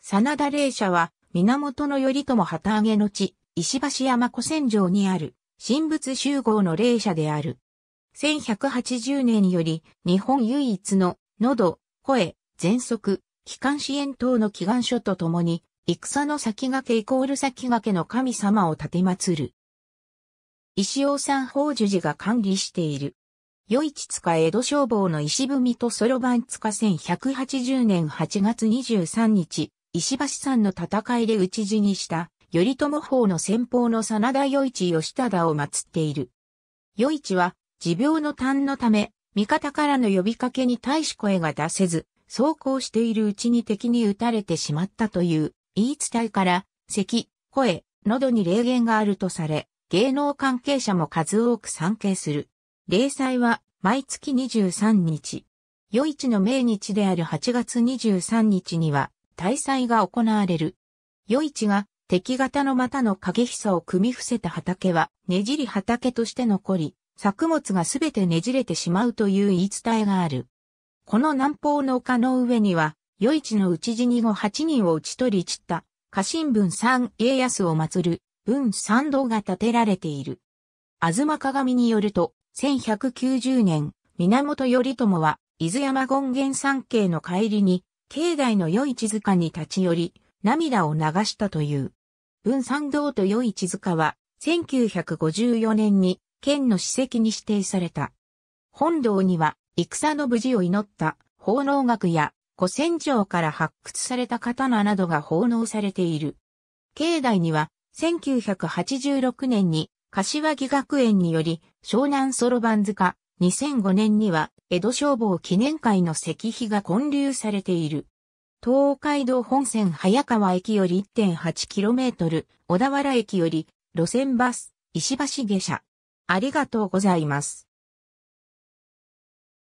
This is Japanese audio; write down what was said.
真田霊社は、源頼朝旗揚げの地、石橋山古戦場にある、神仏集合の霊社である。1180年より、日本唯一の、喉、声、喘息、気管支炎等の祈願書とともに、戦の先駆けイコール先駆けの神様を立て祀る。石尾山宝樹寺が管理している。与市塚江戸消防の石踏みとそろばん塚1180年8月23日、石橋さんの戦いで討ち死にした、頼朝法の先方の真田与一義忠を祀っている。与一は、持病の痰のため、味方からの呼びかけに対し声が出せず、走行しているうちに敵に撃たれてしまったという言い伝えから、咳、声、喉に霊言があるとされ、芸能関係者も数多く参詣する。霊祭は毎月23日。与一の命日である8月23日には、大祭が行われる。余市が敵型の股の影久を組み伏せた畑はねじり畑として残り、作物がすべてねじれてしまうという言い伝えがある。この南方の丘の上には、余市の内地に後8人を討ち取り散った、家臣文三家康を祀る、文三道が建てられている。あずま鏡によると、1190年、源頼朝は、伊豆山権現三景の帰りに、境内の良い地塚に立ち寄り、涙を流したという。文参道と良い地塚は、1954年に県の史跡に指定された。本堂には、戦の無事を祈った奉納額や古戦場から発掘された刀などが奉納されている。境内には、1986年に柏木学園により湘南そろばん塚、2005年には江戸消防記念会の石碑が建立されている。東海道本線早川駅より 1.8km、小田原駅より路線バス、石橋下車。ありがとうございます。